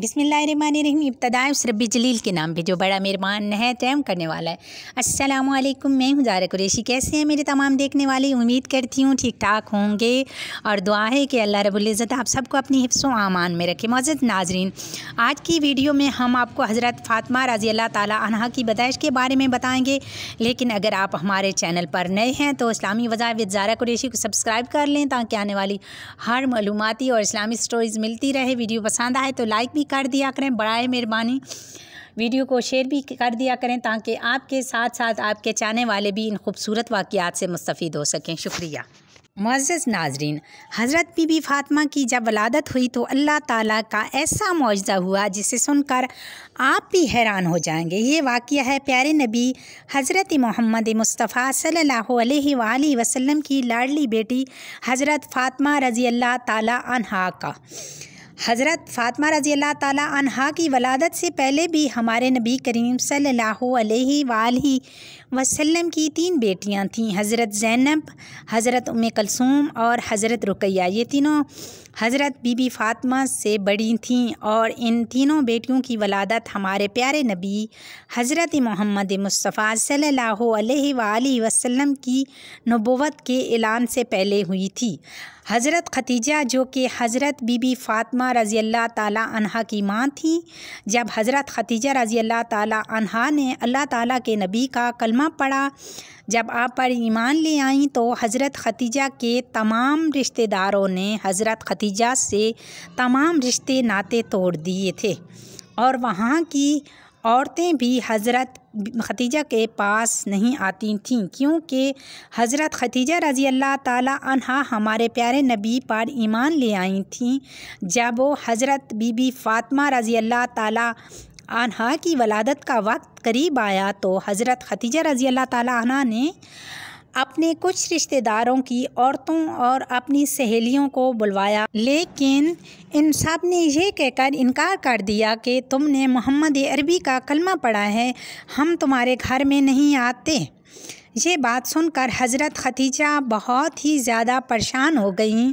बिसमीम उस रबी जलील के नाम पे जो बड़ा मेहरबान है रहम करने वाला है वालेकुम मैं हूँ जारा कुरेशी कैसे हैं मेरे तमाम देखने वाले उम्मीद करती हूँ ठीक ठाक होंगे और दुआ है कि अल्लाह रबुल्ज़त आप सबको अपनी हिफ्स आमान में रखे मज़द नाजरीन आज की वीडियो में हम आपको हज़रत फ़ातिमा रज़ी अल्लाह तह की पैदाइश के बारे में बताएँगे लेकिन अगर आप हमारे चैनल पर नए हैं तो इस्लामी वजाविद जारा कुरेशी को सब्सक्राइब कर लें ताकि आने वाली हर मालूमती और इस्लामी स्टोरीज़ मिलती रहे वीडियो पसंद आए तो लाइक भी कर दिया करें बड़ा मेहरबानी वीडियो को शेयर भी कर दिया करें ताकि आपके साथ साथ आपके चाहने वाले भी इन खूबसूरत वाक़ात से मुस्तफ़ हो सकें शुक्रिया मज़ नाजरीन हज़रत बीबी फातमा की जब वलादत हुई तो अल्लाह ताला का ऐसा मुआवजा हुआ जिसे सुनकर आप भी हैरान हो जाएंगे ये वाक़ है प्यारे नबी हज़रत मोहम्मद मुस्तफ़ा सल्लल्लाहु अलैहि वसल्लम की लाडली बेटी हज़रत फ़ातिमा रज़ी अल्लाह ताला अनहा का हज़रत फ़ातमा रज़ी अल्लाह ताली अनहा की वलादत से पहले भी हमारे नबी करीम सल्लल्लाहु अलैहि वसल्लम की तीन बेटियां थीं हज़रत ज़ैनब हज़रत उम कलसूम और हज़रत रुकैया ये तीनों हज़रत बीबी फ़ातिमा से बड़ी थीं और इन तीनों बेटियों की वलादत हमारे प्यारे नबी हज़रत मोहम्मद मुस्तफ़ा सल्ला वसलम की नबोवत के ऐलान से पहले हुई थी हज़रत खतीजा जो कि हज़रत बीबी फ़ातिमा रज़ी अल्लाह तह की माँ थी जब हज़रत खतीजा रज़ी अल्लाह तह ने अल्लाह ताली के नबी का कलमा कलमा पढ़ा जब आप पर ईमान ले आई तो हज़रत खतीजा के तमाम रिश्तेदारों ने हज़रत खतीजा से तमाम रिश्ते नाते तोड़ दिए थे और वहाँ की औरतें भी हज़रत खतीजा के पास नहीं आती थीं क्योंकि हज़रत खतीजा रज़ी अल्लाह ताली हमारे प्यारे नबी पर ईमान ले आई थीं जब वो हज़रत बीबी फातमा रज़ी अल्लाह ताली आन्हा की वलादत का वक्त करीब आया तो हज़रत खतीजा रज़ी अल्लाह ताली ने अपने कुछ रिश्तेदारों की औरतों और अपनी सहेलियों को बुलवाया लेकिन इन सब ने यह कहकर इनकार कर दिया कि तुमने मोहम्मद अरबी का कलमा पढ़ा है हम तुम्हारे घर में नहीं आते ये बात सुनकर हज़रत खतीजा बहुत ही ज़्यादा परेशान हो गई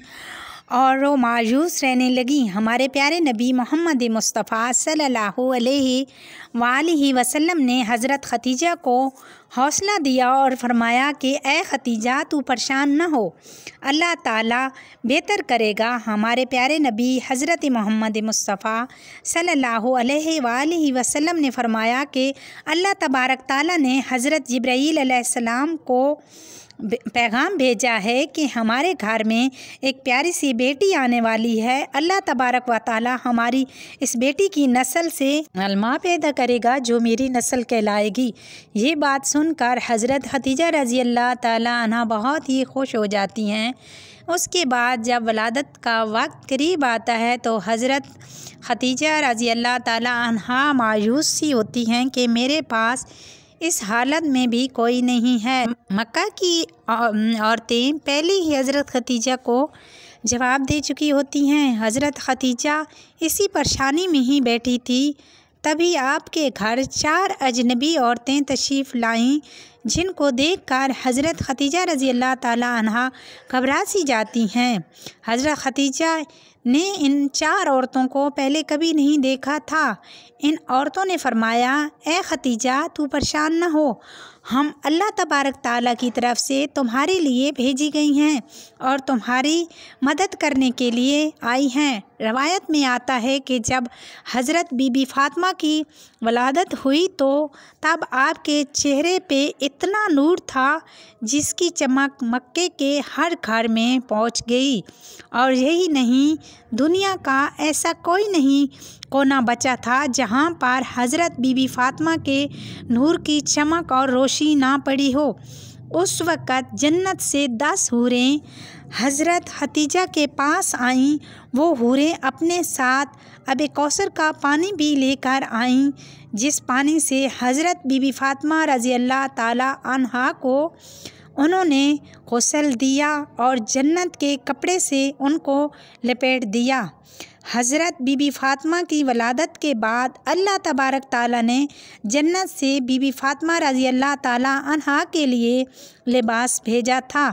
और वो मायूस रहने लगी हमारे प्यारे नबी मोहम्मद मुस्तफ़ा सल्लल्लाहु अलैहि वसल्लम ने हज़रत खतीजा को हौसला दिया और फरमाया कि ए खतीजा तू परेशान न हो अल्लाह ताला बेहतर करेगा हमारे प्यारे नबी हज़रत मोहम्मद मुस्तफ़ा सल्लल्लाहु अलैहि वसल्लम ने फरमाया कि अल्लाह तबारक ताला ने हज़रत जब्राईल को पैगाम भेजा है कि हमारे घर में एक प्यारी सी बेटी आने वाली है अल्लाह तबारक व ताली हमारी इस बेटी की नस्ल से अलमा पैदा करेगा जो मेरी नस्ल कहलाएगी ये बात सुनकर हज़रत हतीजा रज़ी अल्लाह ताली बहुत ही खुश हो जाती हैं उसके बाद जब वलादत का वक्त करीब आता है तो हज़रत खतीजा रज़ी अल्लाह ताली मायूस सी होती हैं कि मेरे पास इस हालत में भी कोई नहीं है मक्का की औरतें पहले ही हज़रत खतीजा को जवाब दे चुकी होती हैं हज़रत खतीजा इसी परेशानी में ही बैठी थी तभी आपके घर चार अजनबी औरतें तशरीफ़ लाईं जिनको देखकर हज़रत खतीजा रज़ी अल्लाह तह घबरा सी जाती हैं हज़रत खतीजा ने इन चार औरतों को पहले कभी नहीं देखा था इन औरतों ने फरमाया ए खतीजा तू परेशान न हो हम अल्लाह तबारक ताला की तरफ से तुम्हारे लिए भेजी गई हैं और तुम्हारी मदद करने के लिए आई हैं रवायत में आता है कि जब हज़रत बीबी फातिमा की वलादत हुई तो तब आपके चेहरे पे इत इतना नूर था जिसकी चमक मक्के के हर घर में पहुंच गई और यही नहीं दुनिया का ऐसा कोई नहीं कोना बचा था जहां पर हज़रत बीबी फातिमा के नूर की चमक और रोशनी ना पड़ी हो उस वक़्त जन्नत से दस हूरें हज़रत हतीजा के पास आईं वो हूरें अपने साथ अब कौसर का पानी भी लेकर आईं जिस पानी से हज़रत बीबी फ़ातिमा रज़ी अल्लाह तहा को उन्होंने गसल दिया और जन्नत के कपड़े से उनको लपेट दिया हज़रत बीबी फातमा की वलादत के बाद अल्लाह तबारक ताला ने जन्नत से बीबी फातमा रज़ी अल्लाह ताला अनहा के लिए लिबास भेजा था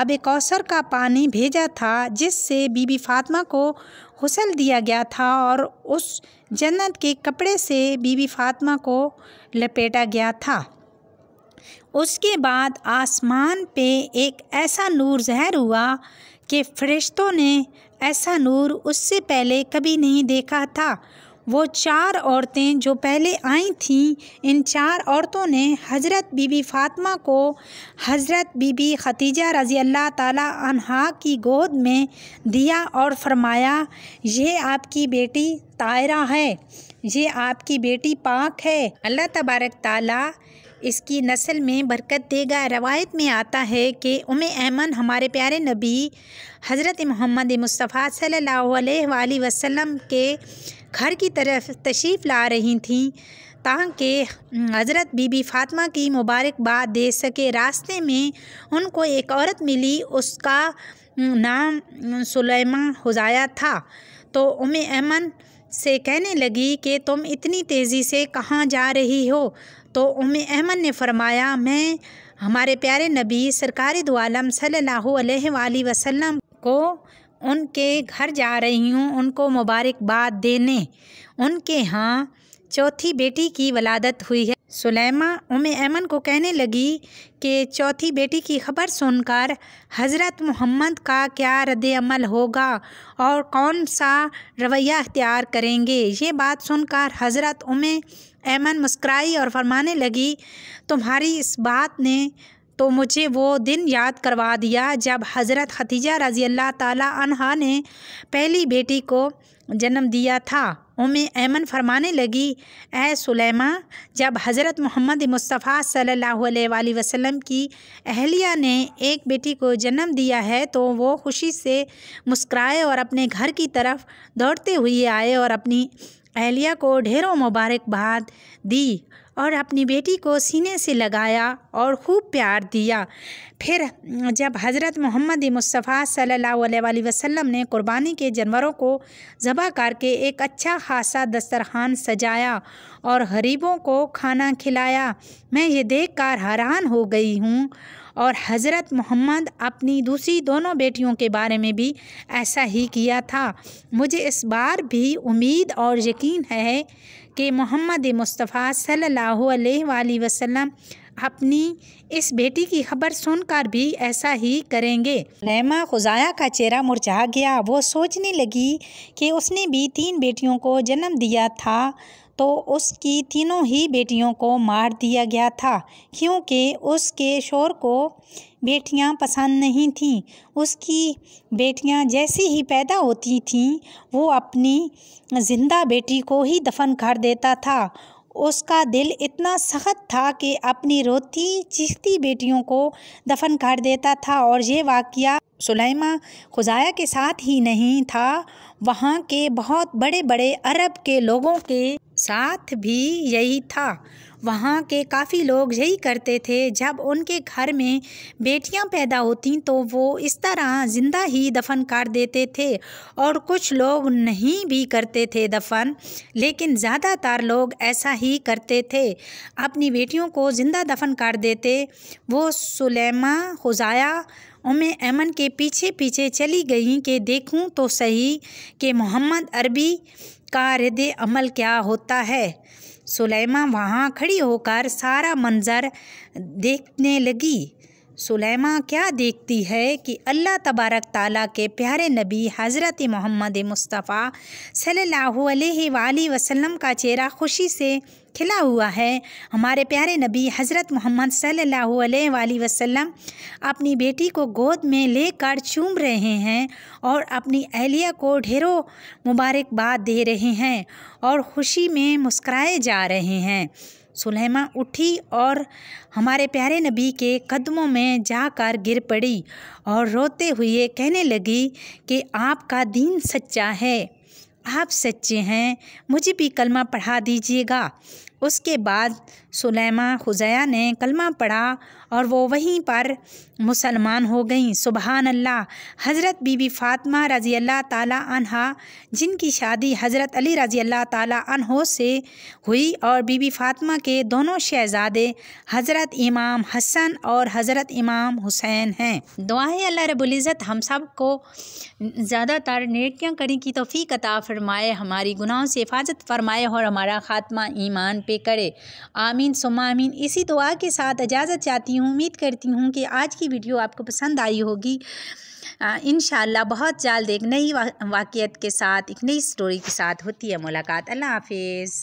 अब एक अवसर का पानी भेजा था जिससे बीबी फातमा को हुसल दिया गया था और उस जन्नत के कपड़े से बीबी फातमा को लपेटा गया था उसके बाद आसमान पे एक ऐसा नूर जहर हुआ कि फरिश्तों ने ऐसा नूर उससे पहले कभी नहीं देखा था वो चार औरतें जो पहले आई थीं इन चार औरतों ने हज़रत बीबी फातमा को हज़रत बीबी खतीजा रज़ी अल्लाह तहा की गोद में दिया और फरमाया ये आपकी बेटी तायरा है ये आपकी बेटी पाक है अल्लाह तबारक ताला इसकी नस्ल में बरकत देगा रवायत में आता है कि उम ऐमन हमारे प्यारे नबी हज़रत मोहम्मद मुस्तफ़ा सल्ला वसम के घर की तरफ तशरीफ़ ला रही थी ताकि हज़रत बीबी फातमा की मुबारकबाद दे सके रास्ते में उनको एक औरत मिली उसका नाम सुलेमा हुजाया था तो उम ऐमन से कहने लगी कि तुम इतनी तेज़ी से कहाँ जा रही हो तो उम अहमद ने फरमाया मैं हमारे प्यारे नबी सरकार दुआलम सल्ला वसम को उनके घर जा रही हूँ उनको मुबारकबाद देने उनके यहाँ चौथी बेटी की वलादत हुई है सुलेमा उम ऐमन को कहने लगी कि चौथी बेटी की खबर सुनकर हज़रत मोहम्मद का क्या रद्दमल होगा और कौन सा रवैया अख्तियार करेंगे ये बात सुनकर हज़रत उम ऐमन मुस्कराई और फरमाने लगी तुम्हारी इस बात ने तो मुझे वो दिन याद करवा दिया जब हज़रत खतीजा रज़ी अल्लाह तह ने पहली बेटी को जन्म दिया था उम्मी ऐमन फरमाने लगी ए सुलेमा जब हज़रत मोहम्मद मुस्तफ़ा सल्लल्लाहु अलैहि वसल्लम की अहलिया ने एक बेटी को जन्म दिया है तो वो खुशी से मुस्कराए और अपने घर की तरफ दौड़ते हुए आए और अपनी अहलिया को ढेरों मुबारकबाद दी और अपनी बेटी को सीने से लगाया और खूब प्यार दिया फिर जब हज़रत मोहम्मद मुस्तफ़ा सल्लल्लाहु अलैहि वसल्लम ने कुर्बानी के जानवरों को ज़बह करके एक अच्छा खासा दस्तरखान सजाया और गरीबों को खाना खिलाया मैं ये देखकर हैरान हो गई हूँ और हज़रत मोहम्मद अपनी दूसरी दोनों बेटियों के बारे में भी ऐसा ही किया था मुझे इस बार भी उम्मीद और यकीन है कि मोहम्मद मुस्तफ़ा सल्लल्लाहु अलैहि वसल्लम अपनी इस बेटी की खबर सुनकर भी ऐसा ही करेंगे रहमा खुजाया का चेहरा मुरझा गया वो सोचने लगी कि उसने भी तीन बेटियों को जन्म दिया था तो उसकी तीनों ही बेटियों को मार दिया गया था क्योंकि उसके शोर को बेटियां पसंद नहीं थीं उसकी बेटियां जैसी ही पैदा होती थीं वो अपनी ज़िंदा बेटी को ही दफन कर देता था उसका दिल इतना सख्त था कि अपनी रोती चीखती बेटियों को दफन कर देता था और ये वाक़ सुलेमा खुजाया के साथ ही नहीं था वहाँ के बहुत बड़े बड़े अरब के लोगों के साथ भी यही था वहाँ के काफ़ी लोग यही करते थे जब उनके घर में बेटियाँ पैदा होती तो वो इस तरह ज़िंदा ही दफन कर देते थे और कुछ लोग नहीं भी करते थे दफन लेकिन ज़्यादातर लोग ऐसा ही करते थे अपनी बेटियों को ज़िंदा दफन कर देते वो सुलेमा खुजाया उम अमन के पीछे पीछे चली गई कि देखूँ तो सही कि मोहम्मद अरबी का अमल क्या होता है सुलेमा वहाँ खड़ी होकर सारा मंजर देखने लगी सुलेमा क्या देखती है कि अल्लाह तबारक ताला के प्यारे नबी हज़रत मोहम्मद मुस्तफ़ा सल्लल्लाहु अलैहि वसल्लम का चेहरा खुशी से खिला हुआ है हमारे प्यारे नबी हज़रत मोहम्मद सल्लल्लाहु अलैहि वसल्लम अपनी बेटी को गोद में लेकर चूम रहे हैं और अपनी अहलिया को ढेरों मुबारकबाद दे रहे हैं और खुशी में मुस्कराए जा रहे हैं सुलेमा उठी और हमारे प्यारे नबी के कदमों में जाकर गिर पड़ी और रोते हुए कहने लगी कि आपका दीन सच्चा है आप सच्चे हैं मुझे भी कलमा पढ़ा दीजिएगा उसके बाद सुलेमा ख़ुजया ने कलमा पढ़ा और वो वहीं पर मुसलमान हो गईं सुबहान अल्लाह हज़रत बीबी फातमा रज़ी अल्लाह ताला अनहा जिनकी शादी हज़रत अली रज़ी अल्लाह ताला अनहो से हुई और बीबी फातमा के दोनों शहज़ादे हज़रत इमाम हसन और हज़रत इमाम हुसैन हैं दुआएँ अल्लाह रबुल्ज़त हम सब को ज़्यादातर नेकियाँ करी की तोफ़ी अता फ़रमाए हमारी गुनाहों से हिफाजत फ़रमाए और हमारा ख़ात्मा ईमान पे करे आमीन सुमामीन इसी दुआ के साथ इजाज़त चाहती हूँ उम्मीद करती हूँ कि आज की वीडियो आपको पसंद आई होगी इन बहुत जल्द एक नई वाक़ियत के साथ एक नई स्टोरी के साथ होती है मुलाकात अल्लाह हाफिज़